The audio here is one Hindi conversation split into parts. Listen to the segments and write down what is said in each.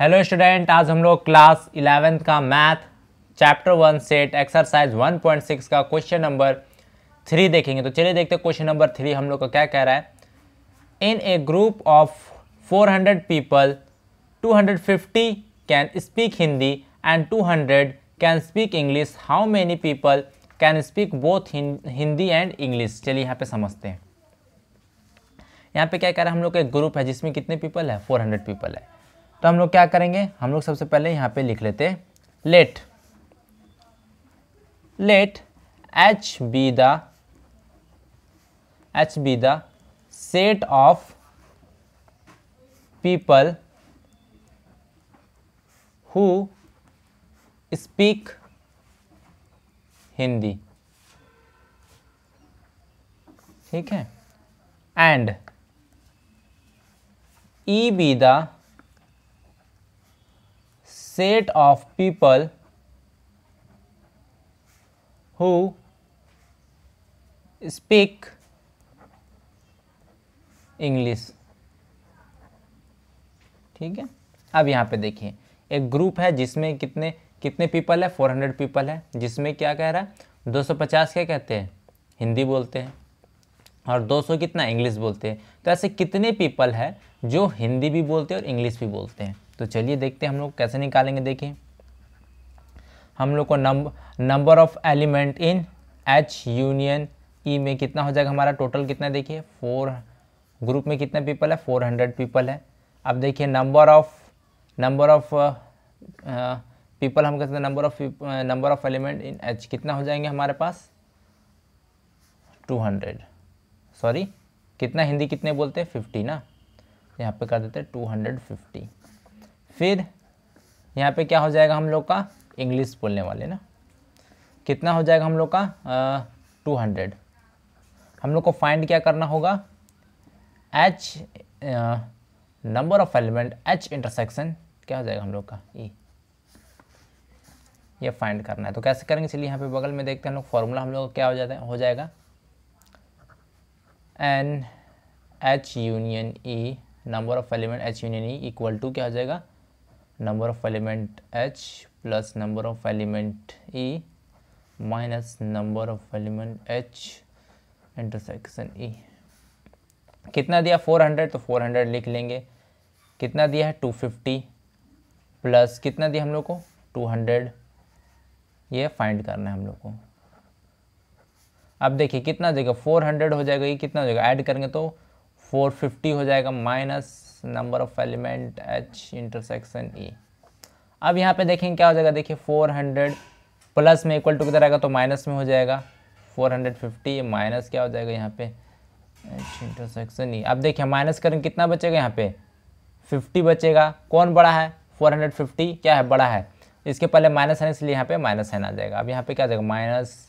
हेलो स्टूडेंट आज हम लोग क्लास इलेवेंथ का math chapter one set exercise 1.6 का क्वेश्चन नंबर थ्री देखेंगे तो चलिए देखते हैं क्वेश्चन नंबर थ्री हम लोग का क्या कह रहा है in a group of 400 people 250 can speak Hindi and 200 can speak English how many people can speak both Hindi and English चलिए यहाँ पे समझते हैं यहाँ पे क्या कह रहा है हम लोग का एक ग्रुप है जिसमें कितने पीपल है 400 पीपल है तो हम लोग क्या करेंगे हम लोग सबसे पहले यहाँ पे लिख लेते let let H B the H B the set of people who speak Hindi ठीक है and E B the set of people who speak English ठीक है अब यहां पे देखिए एक ग्रुप है जिसमें कितने कितने पीपल है 400 पीपल है जिसमें क्या कह रहा है 250 क्या कहते हैं हिंदी बोलते हैं और 200 कितना इंग्लिश बोलते हैं तो ऐसे कितने पीपल है जो हिंदी भी बोलते हैं और इंग्लिश भी बोलते हैं तो चलिए देखते हैं हम लोग कैसे निकालेंगे देखिए हम लोग को number of element in H union E में कितना हो जाएगा हमारा टोटल कितना देखिए फोर ग्रुप में कितने पीपल है फोर हंड्रेड पीपल है अब देखिए number of number of people हम कहते हैं number of number of element in H कितना हो जाएंगे हमारे पास टू हंड्रेड सॉरी कितना हिंदी कितने बोलते हैं फिफ्टी ना यहाँ पे कर देते हैं टू हंड्रेड फिफ्टी फिर यहाँ पे क्या हो जाएगा हम लोग का इंग्लिश बोलने वाले ना कितना हो जाएगा हम लोग का टू हंड्रेड हम लोग को फाइंड क्या करना होगा H number of element H intersection क्या हो जाएगा हम लोग का ई e। ये फाइंड करना है तो कैसे करेंगे चलिए यहाँ पे बगल में देखते हैं हम लोग फॉर्मूला हम लोग क्या हो जाता है हो जाएगा N H union E number of element H union E equal to क्या हो जाएगा number of element H plus number of element E minus number of element H intersection E कितना दिया 400 तो 400 लिख लेंगे कितना दिया है 250 प्लस कितना दिया हम लोग को 200 ये फाइंड करना है हम लोग को अब देखिए कितना जगह 400 हो जाएगा ये कितना जगह ऐड करेंगे तो फोर फिफ्टी हो जाएगा minus number of element H intersection E अब यहाँ पे देखेंगे क्या हो जाएगा देखिए फोर हंड्रेड प्लस में इक्वल टू किधर आएगा तो माइनस में हो जाएगा फोर हंड्रेड फिफ्टी माइनस क्या हो जाएगा यहाँ पे एच इंटरसेक्शन ई अब देखिए माइनस करेंगे कितना बचेगा यहाँ पे फिफ्टी बचेगा कौन बड़ा है फोर हंड्रेड फिफ्टी क्या है बड़ा है इसके पहले माइनस है इसलिए यहाँ पे माइनस है ना जाएगा अब यहाँ पे क्या जाएगा minus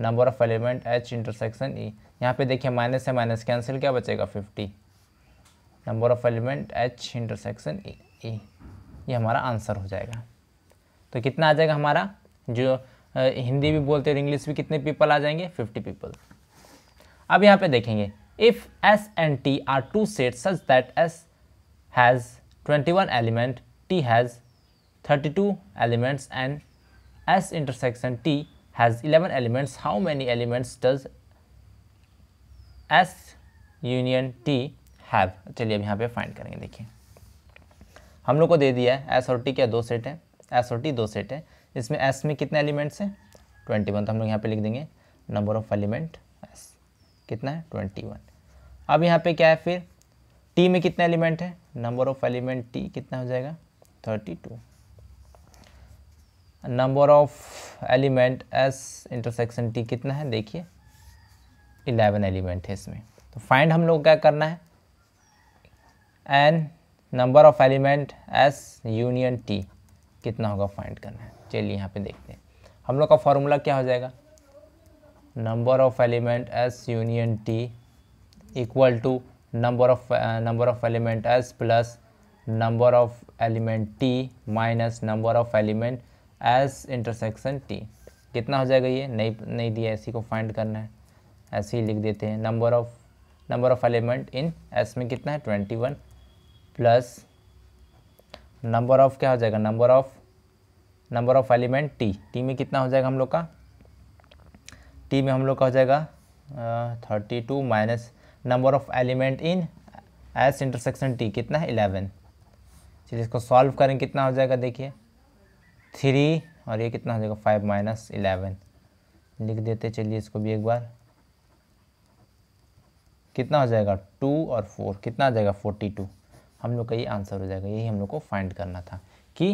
number of element H intersection E यहाँ पे देखिए माइनस है माइनस कैंसिल क्या बचेगा fifty number of element H intersection E ये हमारा आंसर हो जाएगा तो कितना आ जाएगा हमारा जो आ, हिंदी भी बोलते हैं और इंग्लिश भी कितने पीपल आ जाएंगे फिफ्टी पीपल अब यहाँ पे देखेंगे if S and T are two set such that S has twenty one element T has thirty two elements and S intersection T has eleven elements how many elements does S union T have चलिए अब यहाँ पे फाइंड करेंगे देखिए हम लोग को दे दिया है एस और टी क्या दो सेट है एस और टी दो सेट है इसमें एस में कितने एलिमेंट्स हैं ट्वेंटी वन तो हम लोग यहाँ पे लिख देंगे नंबर ऑफ एलिमेंट एस कितना है ट्वेंटी वन अब यहाँ पे क्या है फिर टी में कितने एलिमेंट है नंबर ऑफ एलिमेंट टी कितना हो जाएगा thirty two number of element S intersection T कितना है देखिए इलेवन एलिमेंट है इसमें तो फाइंड हम लोग क्या करना है N number of element S union T कितना होगा फाइंड करना है चलिए यहाँ पे देखते हैं हम लोग का फॉर्मूला क्या हो जाएगा number of element S union T equal to number of number of element S plus number of element T minus number of element S intersection T कितना हो जाएगा ये नहीं नहीं दिया इसी को फाइंड करना है ऐसे ही लिख देते हैं number of number of element in S में कितना है twenty one plus number of क्या हो जाएगा number of number of element T T में कितना हो जाएगा हम लोग का टी में हम लोग का हो जाएगा thirty two minus number of element in S intersection T कितना है इलेवन चलिए इसको सॉल्व करें कितना हो जाएगा देखिए थ्री और ये कितना हो जाएगा फाइव माइनस इलेवन लिख देते चलिए इसको भी एक बार कितना हो जाएगा टू और फोर कितना आ जाएगा फोर्टी टू हम लोग का ये आंसर हो जाएगा यही हम लोग को फाइंड करना था कि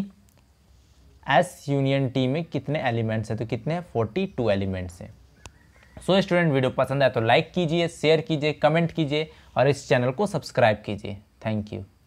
एस यूनियन टी में कितने एलिमेंट्स हैं तो कितने हैं फोर्टी टू एलिमेंट्स हैं सो स्टूडेंट वीडियो पसंद आए तो लाइक कीजिए शेयर कीजिए कमेंट कीजिए और इस चैनल को सब्सक्राइब कीजिए थैंक यू